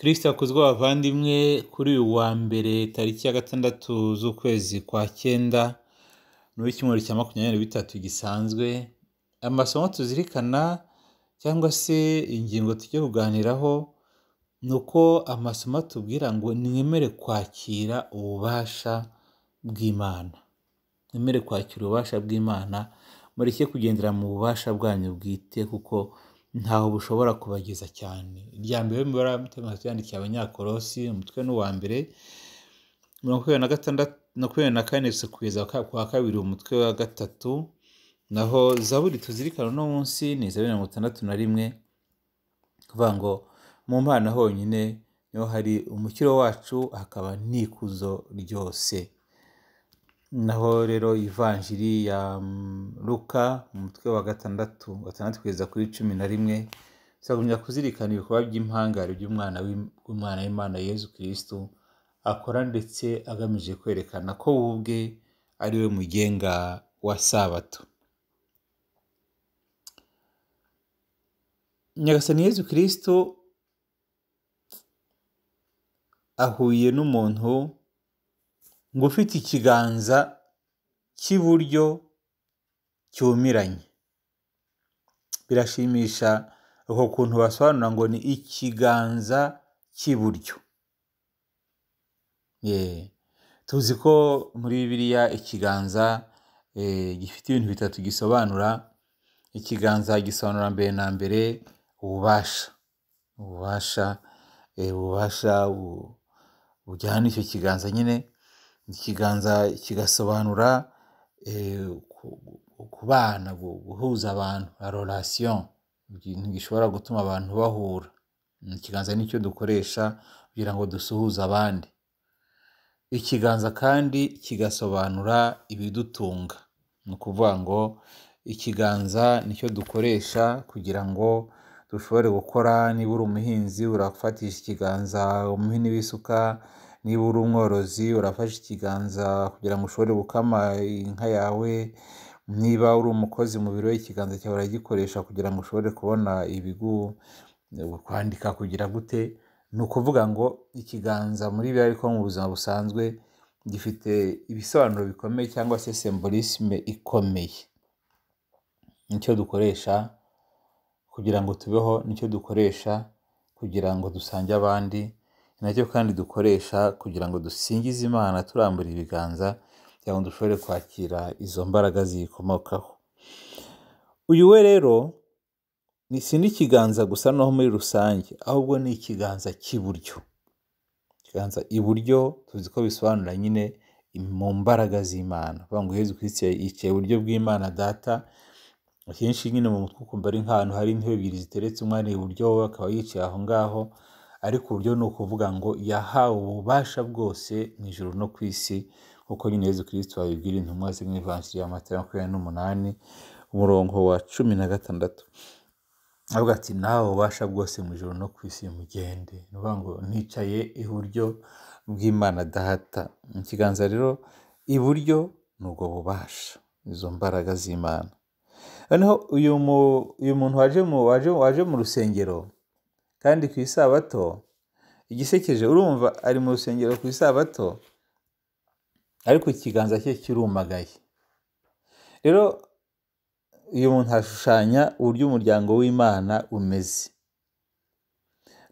kirisita yakozwe abavandimwe kuri uyu wa mbere tariki ya gatandatu z'ukwezi kwa cyenda n'icyumweru cya makumyabiri bitatu gisanzwe amasomo tuzirikana cyangwa se ingingo tujye kuganiraho ni uko amasomo atubwira ngo mwemere kwakira ububasha bw'imana mwemere kwakira ububasha bw'imana mureke kugendera mu bubasha bwanyu bwite kuko ntaho bushobora kubageza cyane irya mbere mu ibaruramutwe yandikiye abanyakorosi umutwe n'uwa mbere makumyabiri na gatandatu makumyabiri na kane kugeza ku wa kabiri umutwe wa gatatu naho zaburi tuzirikana uno munsi ni zaburi mirongo itandatu na rimwe kuvuga ngo mu mpano honyine niho hari umukiro wacu hakaba n'ikuzo ryose naho rero ivanjiri ya mm, luka umutwe wa gatandatu gatandatu kugeza kuri cumi na rimwe tuzagumya kuzirikana ibikorwa by'impangare by'umwana w'umwana w'imana yezu kirisitu akora ndetse agamije kwerekana ko we ubwe ari we mugenga wa sabato nyagasani yezu kirisitu ahuye n'umuntu ng'ufite ikiganza cy'iburyo cyumiranye, birashimisha uko kuntu basobanura ngo ni ikiganza cy'iburyo, tuzi ko muri bibiliya ikiganza eh, gifite ibintu bitatu gisobanura, ikiganza gisobanura mbere na mbere ububasha, ububasha, eh, ububasha bujyana n'icyo kiganza nyine. ikiganza kigasobanura eh, kubana guhuza abantu la relation gishobora gutuma abantu bahura ikiganza nicyo dukoresha kugira ngo dusuhuze abandi ikiganza kandi kigasobanura ibidutunga ni ukuvuga ngo ikiganza nicyo dukoresha kugira ngo dushobore gukora niba uri umuhinzi urafatisha ikiganza umuhini w'isuka niba uri umworozi urafashe ikiganza kugira ngo ushobore gukama inka yawe niba uri umukozi mu biro ikiganza cyawe uragikoresha kugira ngo ushobore kubona kwandika kugira gute ni ukuvuga ngo ikiganza muri biriya ariko mu buzima busanzwe gifite ibisobanuro bikomeye cyangwa se sembolisme ikomeye nicyo dukoresha kugira ngo tubeho nicyo dukoresha kugira ngo dusange abandi ni nacyo kandi dukoresha kugira ngo dusingize imana turambura ibiganza kugira ngo dushobore kwakira izo mbaraga ziyikomokaho uyu we rero ni si n'ikiganza gusa naho muri rusange ahubwo ni ikiganza cy'iburyo ikiganza iburyo tuzi ko bisobanura nyine mu mbaraga z'imana ngo Yezu kirisiti yicaye iburyo bw'imana data akenshi nyine mu mutwe ukumva ari nk'ahantu hari intebe ebyiri ziteretse umwana iburyo we akaba yicaye aho ngaho ariko uburyo ni ukuvuga ngo yahawe ububasha bwose mu ijoro no ku isi kuko nyine Yezu kirisito babibwira intumwa ze mu ivanjiri ya mata makumyabiri n'umunani umurongo wa cumi na gatandatu avuga ati nawe ububasha bwose mu ijoro no ku isi mugende ni ukuvuga ngo nicaye iburyo bw'imana data mu kiganza rero iburyo ni ubwo bubasha izo mbaraga z'imana noneho uyu muntu waje mu rusengero kandi ku isabato igisekeje urumva ari mu rusengero ku isabato ariko ikiganza cye kirumagaye rero uyu muntu ashushanya uburyo umuryango w'imana umeze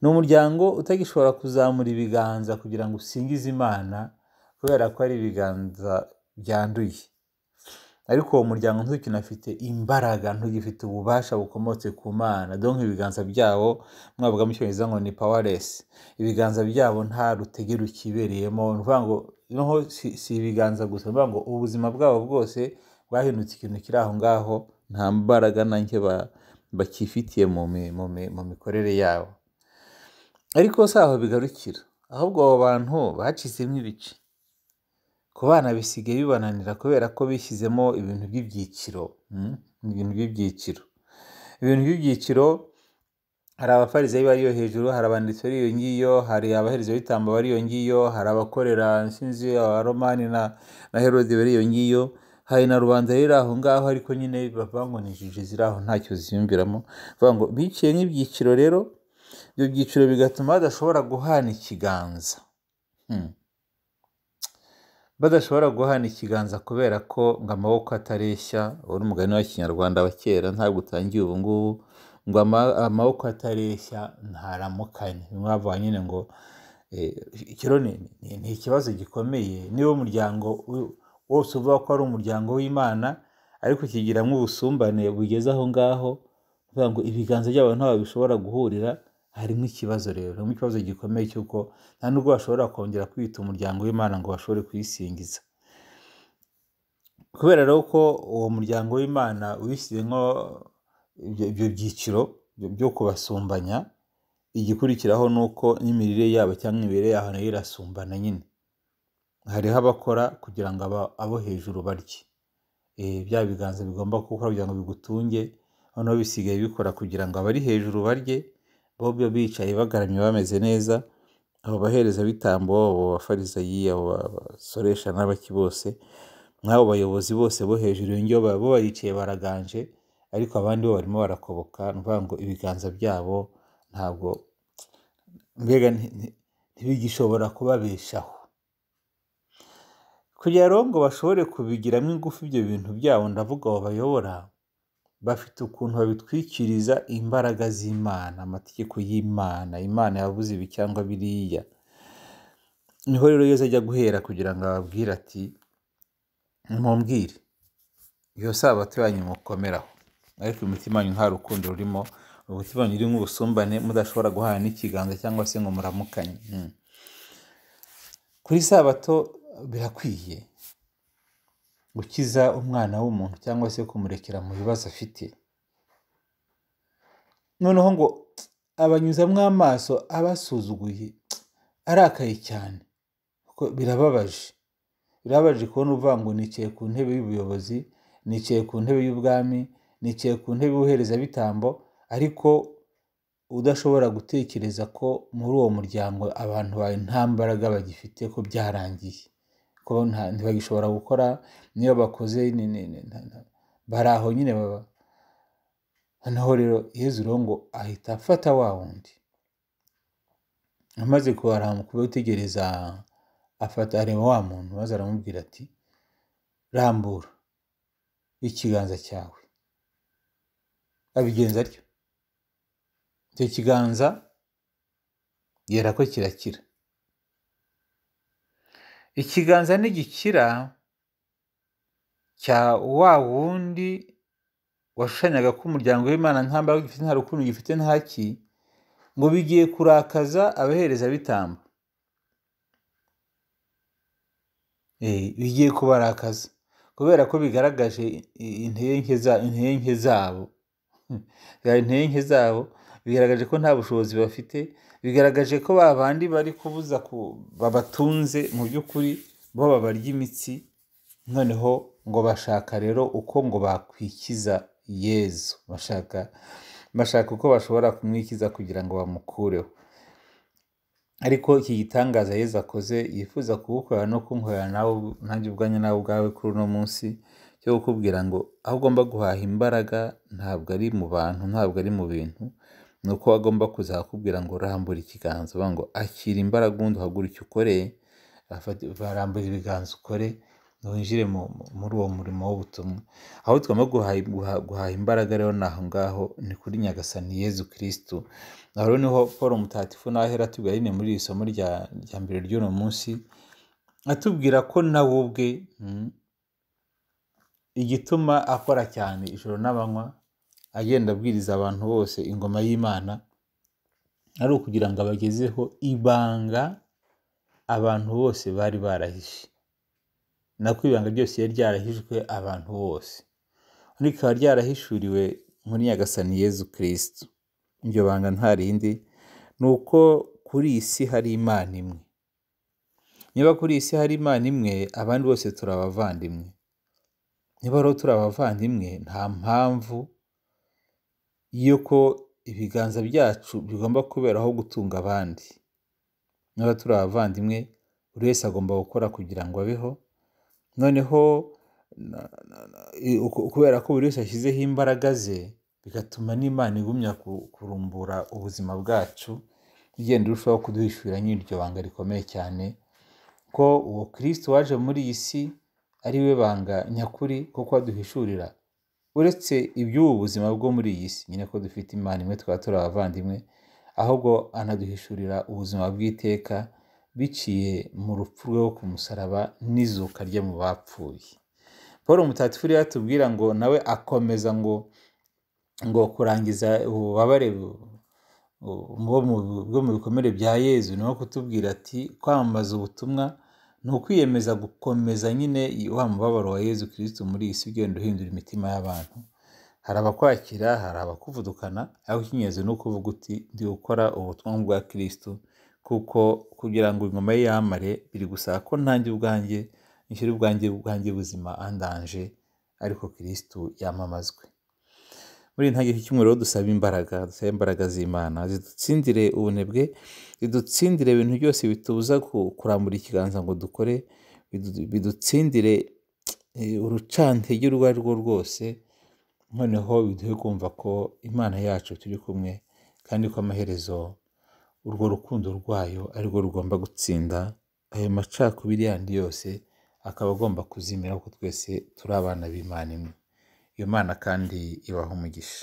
ni umuryango utagishobora kuzamura ibiganza kugira ngo usingize imana kubera ko ari ibiganza byanduye ariko uwo muryango ntukinafite imbaraga ntugifite ububasha bukomotse ku mana donke ibiganza byabo mwavuga mu cyongereza ngo ni powerless ibiganza byabo nta rutege rukibereyemo ni ukuvuga ngo noneho si ibiganza gusa ni ukuvuga ngo ubuzima bwabo bwose bwahindutse ikintu kiri aho ngaho nta mbaraga na nke bakifitiye mu mikorere yabo ariko si aho bigarukira ahubwo abo bantu bacitsemo ibice ku bana bisigaye bibananira kubera ko bishyizemo ibintu by'ibyiciro hmm? ibintu by'ibyiciro ibintu by'ibyiciro hari abafarizayi bari iyo hejuru hari abanditsi bari iyo ngiyo hari abaherezabitambo bari iyo ngiyo hari abakorera sinzi abaromani na na herode bari iyo ngiyo hari na rubanda riri aho ngaho ariko nyine bavangonishije ziri aho ntacyo ziyumviramo ngo biciye nk'ibyiciro rero ibyo byiciro bigatuma badashobora guhana ikiganza hmm. badashobora guhana ikiganza kubera ko ngo amaboko atareshya uri umugani wa kinyarwanda wa kera ntabwo utangiye ubu ngubu ngo amaboko atareshya ntaramukanye ni bavuga nyine ngo ikiro eh, ni ikibazo gikomeye niba umuryango wose uvuga ko ari umuryango w'imana ariko ukigiramo ubusumbane bugeze aho ngaho ngo ibiganza by'abantu ntabwo bishobora guhurira harimo ikibazo rero harimo ikibazo gikomeye cy'uko nta nubwo bashobora kongera kwita umuryango w'imana ngo bashobore kuyisingiza kubera rero ko uwo muryango w'imana wishyizemo ibyo byiciro byo kubasumbanya igikurikiraho ni uko n'imirire yabo cyangwa imibereho yabo nayo irasumbana nyine hariho abakora kugira ngo abo hejuru barye eh, bya biganza bigomba gukora kugira ngo bigutunge noneho bisigaye bikora kugira ngo abari hejuru barye bombi bicaye bagaramye bameze neza, abo baherezabitambo, abo bafarisayi, abo basoresha n'abaki bose, nk'abo bayobozi bose bo hejuru yongeyeho bo baricaye baraganje, ariko abandi bo barimo barakoboka, ni ngo ibiganza byabo ntabwo mbega ntibigishobora kubabeshaho. Kugira ngo bashobore kubigiramo ingufu ibyo bintu byabo ndavuga abo bayobora bafite ukuntu babitwikiriza imbaraga z'Imana amategeko y'Imana Imana yabuze ibi cyangwa biriya niho rero Yesu ajya guhera kugira ngo ababwire ati mumbwire iyo sabato yanyu mukomeraho ariko imitima yanyu nta rukundo rurimo umutima wanyu urimo ubusumbane mudashobora guhana n'ikiganza cyangwa se ngo muramukanye hmm. kuri sabato birakwiye gukiza umwana w'umuntu cyangwa se kumurekera mu bibazo afite noneho ngo abanyuzamo amaso abasuzuguye arakaye cyane birababaje birababaje kubona uvuga ngo nicaye ku ntebe y'ubuyobozi nicaye ku ntebe y'ubwami nicaye ku ntebe y'ubuherezabitambo ariko udashobora gutekereza ko muri uwo muryango abantu bawe nta mbaraga bagifite ko byarangiye kuko ntibagishobora gukora niyo bakoze aho nyine baba noneho rero yezu ngo ahita afata wa wundi amaze kuba utegereza afata areba wa muntu maze aramubwira ati rambura ikiganza cyawe abigenza atyo icyo kiganza yera ko kirakira Ikiganza nigikira cya wa wundi washushanyaga ko umuryango w'Imana nta mbaraga gifite nta rukundo gifite nta ki, ngo bigiye kurakaza abaherezabitambo, eh, bigiye kubarakaza kubera ko bigaragaje intege nke zabo, intege nke zabo bigaragaje ko nta bushobozi bafite bigaragaje ko ba bandi bari kubuza babatunze mu by'ukuri bo babarya imitsi noneho ngo bashaka rero uko ngo bakwikiza yezu bashaka bashaka uko bashobora kumwikiza kugira ngo bamukureho ariko iki gitangaza yezu akoze yifuza kugukorera no kunkorera nawe nanjye ubwanjye nawe ubwawe kuri uno munsi cyo kukubwira ngo aho ugomba guhaha imbaraga ntabwo ari mu bantu ntabwo ari mu bintu ni uko agomba kuzakubwira ngo rambura ikiganza uvuga ngo akira imbaraga ubundi uhaguruke ukore barambura ibiganza ukore winjire muri uwo murimo w'ubutumwa aho tugomba guhaha imbaraga rero ni aho ngaho ni kuri nyagasani yezu kirisitu aho niho paul mutatifu n'ahera atubwira nyine muri iri somo rya mbere ry'uno munsi atubwira ko nawe ubwe hmm, igituma akora cyane ijoro n'abanywa agenda abwiriza abantu bose ingoma y'imana ari ukugira ngo abagezeho ibanga abantu bose bari barahishe nako ibanga ryose yari ryarahijwe abantu bose rikaba ryarahishuriwe muri nyagasani yezu kirisitu iryo banga nta rindi ni uko kuri iyi si hari imana imwe niba kuri iyi si hari imana imwe abandi bose turi abavandimwe niba rero turi abavandimwe nta mpamvu yuko ibiganza byacu bigomba kuberaho gutunga abandi niba turi abavandimwe buri wese agomba gukora kugira ngo abeho noneho kubera ko buri wese yashyizeho imbaraga ze bigatuma n'imana igumya kurumbura ubuzima bwacu igenda irushaho kuduhishurira nk'iryo banga rikomeye cyane ko uwo kirisiti waje muri iyi si ari we banga nyakuri kuko aduhishurira uretse iby'ubu buzima bwo muri iyi si nyine ko dufite imana imwe twaba turi abavandimwe ahubwo anaduhishurira ubuzima bw'iteka biciye mu rupfu rwe ku musaraba n'izuka rye mu bapfuye paul mutatifu rero atubwira ngo nawe akomeza ngo ngo kurangiza ububabare bwo mu bikomere bya yezu ni nko kutubwira ati kwamamaza ubutumwa ni ukwiyemeza gukomeza nyine wa mubabaro wa yezu kirisito muri iyi si ugenda uhindura imitima y'abantu hari abakwakira hari abakuvudukana aho ukinyeze ni ukuvuga uti ndi gukora ubutumwa bwa kirisito kuko kugira ngo ingoma ye yamare biri gusaba ko ntange ubwanjye nishyura ubwanjye ubwanjye buzima andanje ariko kirisito yamamazwe muri iyi ntangiriro cy'umuriro dusaba imbaraga dusaba imbaraga z'imana zidutsindire ubunebwe zidutsindire ibintu byose bitubuza kurambura ikiganza ngo dukore bidutsindire eh, urucantege urwo ari rwo rwose noneho biduhe kumva ko imana yacu turi kumwe kandi ko amaherezo urwo rukundo rwayo arirwo rugomba gutsinda ayo macakubiri yandi yose akaba agomba kuzimira kuko twese turi abana b'imana imwe iyo mana kandi ibaha umugisha